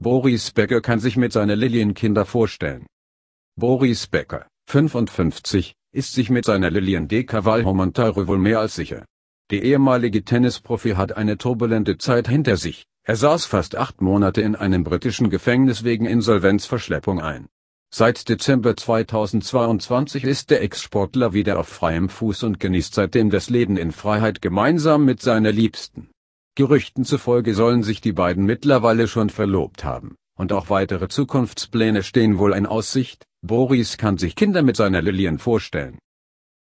Boris Becker kann sich mit seiner Lilienkinder vorstellen. Boris Becker, 55, ist sich mit seiner Lilien de Cavalho Montaro wohl mehr als sicher. Der ehemalige Tennisprofi hat eine turbulente Zeit hinter sich. Er saß fast acht Monate in einem britischen Gefängnis wegen Insolvenzverschleppung ein. Seit Dezember 2022 ist der Ex-Sportler wieder auf freiem Fuß und genießt seitdem das Leben in Freiheit gemeinsam mit seiner Liebsten. Gerüchten zufolge sollen sich die beiden mittlerweile schon verlobt haben, und auch weitere Zukunftspläne stehen wohl in Aussicht, Boris kann sich Kinder mit seiner Lillian vorstellen.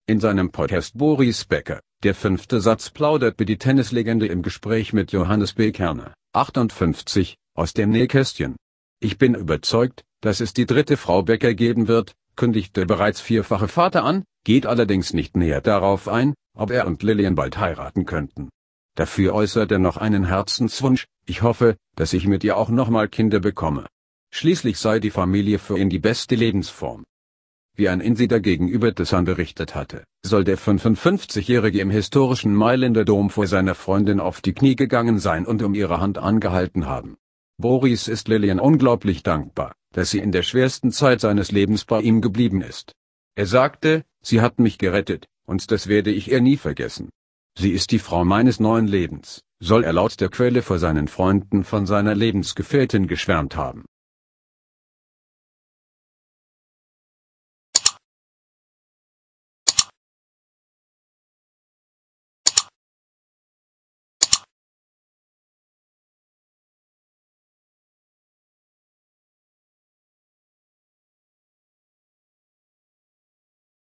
In seinem Podcast Boris Becker, der fünfte Satz plaudert plauderte die Tennislegende im Gespräch mit Johannes B. Kerner, 58, aus dem Nähkästchen. Ich bin überzeugt, dass es die dritte Frau Becker geben wird, kündigt der bereits vierfache Vater an, geht allerdings nicht näher darauf ein, ob er und Lillian bald heiraten könnten. Dafür äußert er noch einen Herzenswunsch, ich hoffe, dass ich mit ihr auch nochmal Kinder bekomme. Schließlich sei die Familie für ihn die beste Lebensform. Wie ein Insider gegenüber Tessan berichtet hatte, soll der 55-Jährige im historischen Mailänder Dom vor seiner Freundin auf die Knie gegangen sein und um ihre Hand angehalten haben. Boris ist Lillian unglaublich dankbar, dass sie in der schwersten Zeit seines Lebens bei ihm geblieben ist. Er sagte, sie hat mich gerettet, und das werde ich ihr nie vergessen. Sie ist die Frau meines neuen Lebens, soll er laut der Quelle vor seinen Freunden von seiner Lebensgefährtin geschwärmt haben